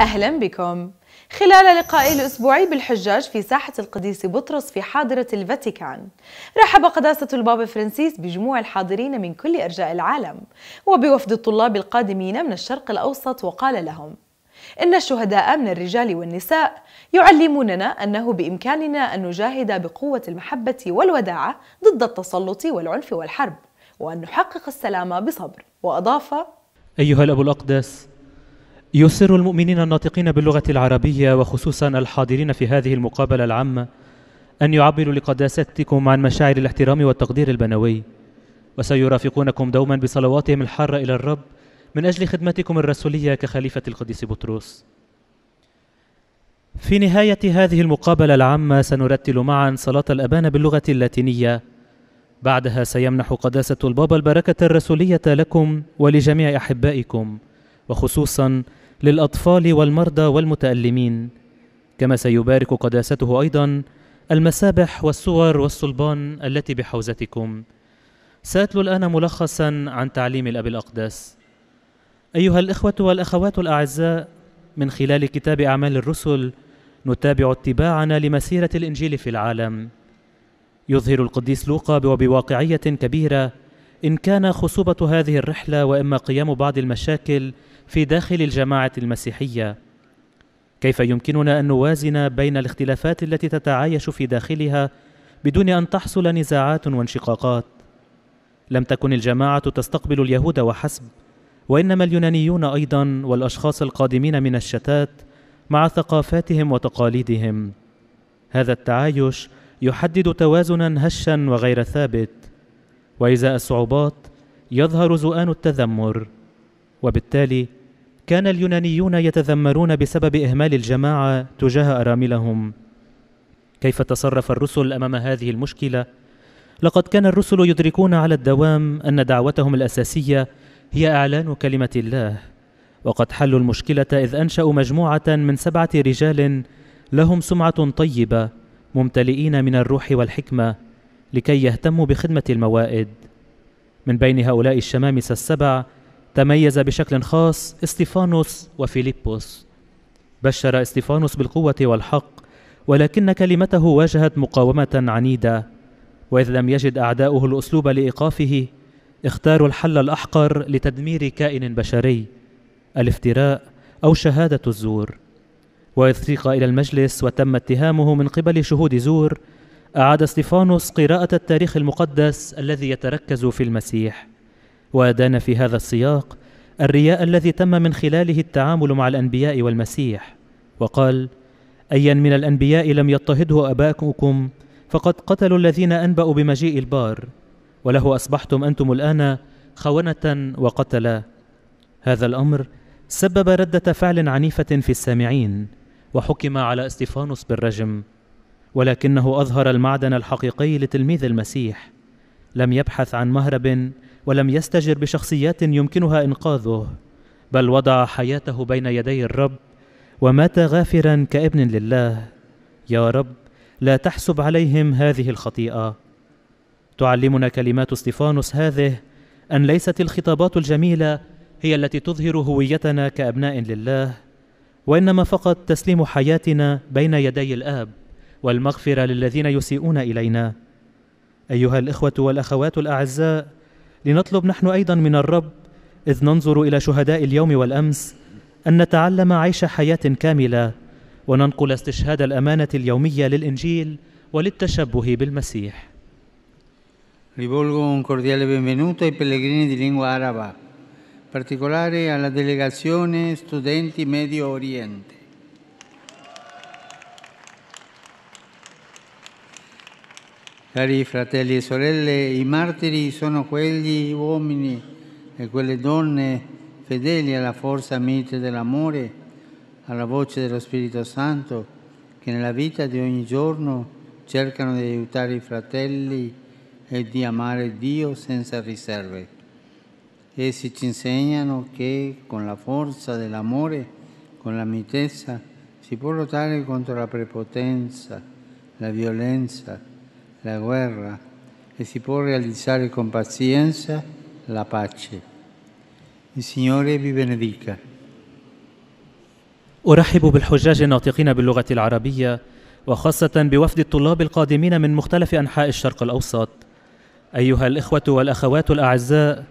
أهلا بكم خلال لقائي الأسبوعي بالحجاج في ساحة القديس بطرس في حاضرة الفاتيكان رحب قداسة البابا فرانسيس بجموع الحاضرين من كل أرجاء العالم وبوفد الطلاب القادمين من الشرق الأوسط وقال لهم إن الشهداء من الرجال والنساء يعلموننا أنه بإمكاننا أن نجاهد بقوة المحبة والوداعة ضد التسلط والعنف والحرب وأن نحقق السلام بصبر وأضاف أيها الأب الأقدس يسر المؤمنين الناطقين باللغة العربية وخصوصا الحاضرين في هذه المقابلة العامة أن يعبروا لقداستكم عن مشاعر الاحترام والتقدير البنوي وسيرافقونكم دوما بصلواتهم الحارة إلى الرب من أجل خدمتكم الرسولية كخليفة القديس بطرس في نهاية هذه المقابلة العامة سنرتل معا صلاة الأبان باللغة اللاتينية بعدها سيمنح قداسة البابا البركة الرسولية لكم ولجميع أحبائكم وخصوصا للأطفال والمرضى والمتألمين كما سيبارك قداسته أيضا المسابح والصور والصلبان التي بحوزتكم سأتلو الآن ملخصا عن تعليم الأب الأقدس أيها الإخوة والأخوات الأعزاء من خلال كتاب أعمال الرسل نتابع اتباعنا لمسيرة الإنجيل في العالم يظهر القديس لوقا وبواقعية كبيرة إن كان خصوبة هذه الرحلة وإما قيام بعض المشاكل في داخل الجماعه المسيحيه كيف يمكننا ان نوازن بين الاختلافات التي تتعايش في داخلها بدون ان تحصل نزاعات وانشقاقات لم تكن الجماعه تستقبل اليهود وحسب وانما اليونانيون ايضا والاشخاص القادمين من الشتات مع ثقافاتهم وتقاليدهم هذا التعايش يحدد توازنا هشا وغير ثابت وازاء الصعوبات يظهر زؤان التذمر وبالتالي كان اليونانيون يتذمرون بسبب إهمال الجماعة تجاه أراملهم كيف تصرف الرسل أمام هذه المشكلة؟ لقد كان الرسل يدركون على الدوام أن دعوتهم الأساسية هي إعلان كلمة الله وقد حلوا المشكلة إذ أنشأوا مجموعة من سبعة رجال لهم سمعة طيبة ممتلئين من الروح والحكمة لكي يهتموا بخدمة الموائد من بين هؤلاء الشمامسة السبع تميز بشكل خاص استيفانوس وفيليبوس بشر استيفانوس بالقوه والحق ولكن كلمته واجهت مقاومه عنيده واذ لم يجد اعداؤه الاسلوب لايقافه اختاروا الحل الاحقر لتدمير كائن بشري الافتراء او شهاده الزور واذ سيق الى المجلس وتم اتهامه من قبل شهود زور اعاد استيفانوس قراءه التاريخ المقدس الذي يتركز في المسيح ودان في هذا السياق الرياء الذي تم من خلاله التعامل مع الانبياء والمسيح وقال ايا من الانبياء لم يضطهده اباؤكم فقد قتلوا الذين انبأوا بمجيء البار وله اصبحتم انتم الان خونه وقتلا هذا الامر سبب رده فعل عنيفه في السامعين وحكم على استيفانوس بالرجم ولكنه اظهر المعدن الحقيقي لتلميذ المسيح لم يبحث عن مهرب ولم يستجر بشخصيات يمكنها انقاذه بل وضع حياته بين يدي الرب ومات غافرا كابن لله يا رب لا تحسب عليهم هذه الخطيئه تعلمنا كلمات استيفانوس هذه ان ليست الخطابات الجميله هي التي تظهر هويتنا كابناء لله وانما فقط تسليم حياتنا بين يدي الاب والمغفره للذين يسيئون الينا ايها الاخوه والاخوات الاعزاء لنطلب نحن ايضا من الرب اذ ننظر الى شهداء اليوم والامس ان نتعلم عيش حياه كامله وننقل استشهاد الامانه اليوميه للانجيل وللتشبه بالمسيح Rivolgo un cordiale benvenuto ai pellegrini di lingua araba, particolare alla delegazione studenti Medio Oriente. Cari fratelli e sorelle, i martiri sono quegli uomini e quelle donne fedeli alla forza mite dell'amore, alla voce dello Spirito Santo, che nella vita di ogni giorno cercano di aiutare i fratelli e di amare Dio senza riserve. Essi ci insegnano che con la forza dell'amore, con la mitezza, si può lottare contro la prepotenza, la violenza, la guerra e si può realizzare con pazienza la pace. Il Signore vi benedica. أرحب بالحجاج الناطقين باللغة العربية وخاصة بوفد الطلاب القادمين من مختلف أنحاء الشرق الأوسط. أيها الإخوة والأخوات الأعزاء،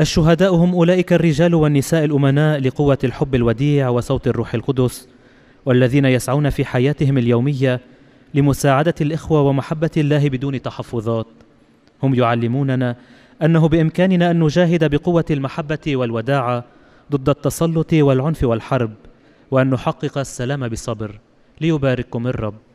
الشهداء هم أولئك الرجال والنساء الأمناء لقوة الحب الوديع وصوت الروح القدس، والذين يسعون في حياتهم اليومية لمساعدة الإخوة ومحبة الله بدون تحفظات هم يعلموننا أنه بإمكاننا أن نجاهد بقوة المحبة والوداعة ضد التسلط والعنف والحرب وأن نحقق السلام بصبر ليبارككم الرب